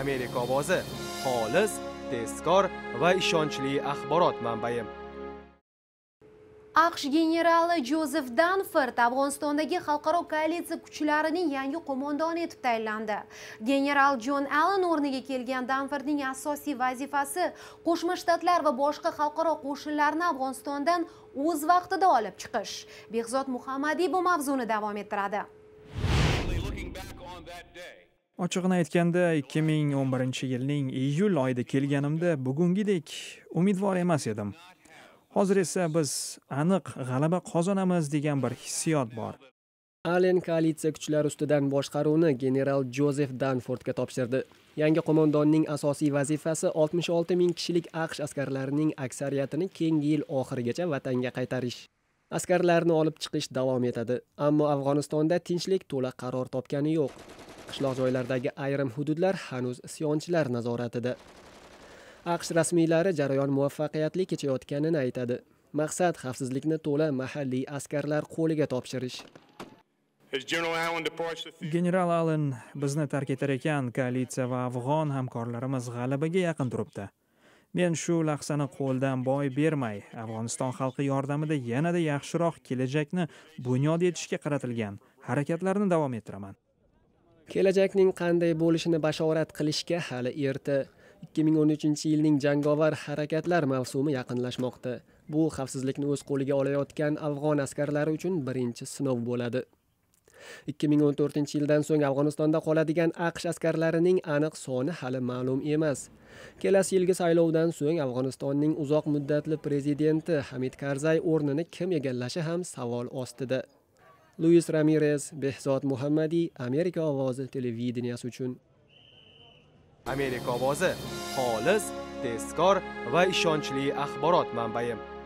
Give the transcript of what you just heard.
amerika ovozi xolis tezkor va ishonchli axborot manbai aqsh generali jozef danford afg'onistondagi xalqaro koalitsiya kuchlarining yangi qo'mondoni etib tayinlandi general jon allen o'rniga kelgan danfordning asosiy vazifasi qo'shma shtatlar va boshqa xalqaro qo'shinlarni afg'onistondan o'z vaqtida olib chiqish behzod muhammadiy bu mavzuni davom ettiradi ochig'ini aytganda 2011 yilning iyul oyida kelganimda bugungidek umidvor emas edim hozir esa biz aniq g'alaba qozonamiz degan bir hissiyot bor allen koalitsiya kuchlari ustidan boshqaruvni general jozef danfordga topshirdi yangi qo'mondonning asosiy vazifasi 66 ming kishilik aqsh askarlarining aksariyatini keyingi yil oxirigacha vatanga qaytarish askarlarni olib chiqish davom etadi ammo afg'onistonda tinchlik to'la qaror topgani yo'q qishloq joylardagi ayrim hududlar hanuz isyonchilar nazoratida aqsh rasmiylari jarayon muvaffaqiyatli kechayotganini aytadi maqsad xavfsizlikni to'la mahalliy askarlar qo'liga topshirish general allen bizni tark etar ekan koalitsiya va afg'on hamkorlarimiz g'alabaga yaqin turibdi men shu lahzani qo'ldan boy bermay afg'oniston xalqi yordamida yanada yaxshiroq kelajakni bunyod etishga qaratilgan harakatlarni davom ettiraman kelajakning qanday bo'lishini bashorat qilishga hali erta 2013 yilning jangovar harakatlar mavsumi yaqinlashmoqda bu xavfsizlikni o'z qo'liga olayotgan afg'on askarlari uchun birinchi sinov bo'ladi 2014 yildan so'ng afg'onistonda qoladigan aqsh askarlarining aniq soni hali ma'lum emas kelasi yilgi saylovdan so'ng afg'onistonning uzoq muddatli prezidenti hamid karzay o'rnini kim egallashi ham savol ostida لویس رامیرز، بهزاد محمدی، امریکا آواز تلویدنی از اوچون امریکا آواز، خالص، دستگار و ایشانچلی اخبارات منبعیم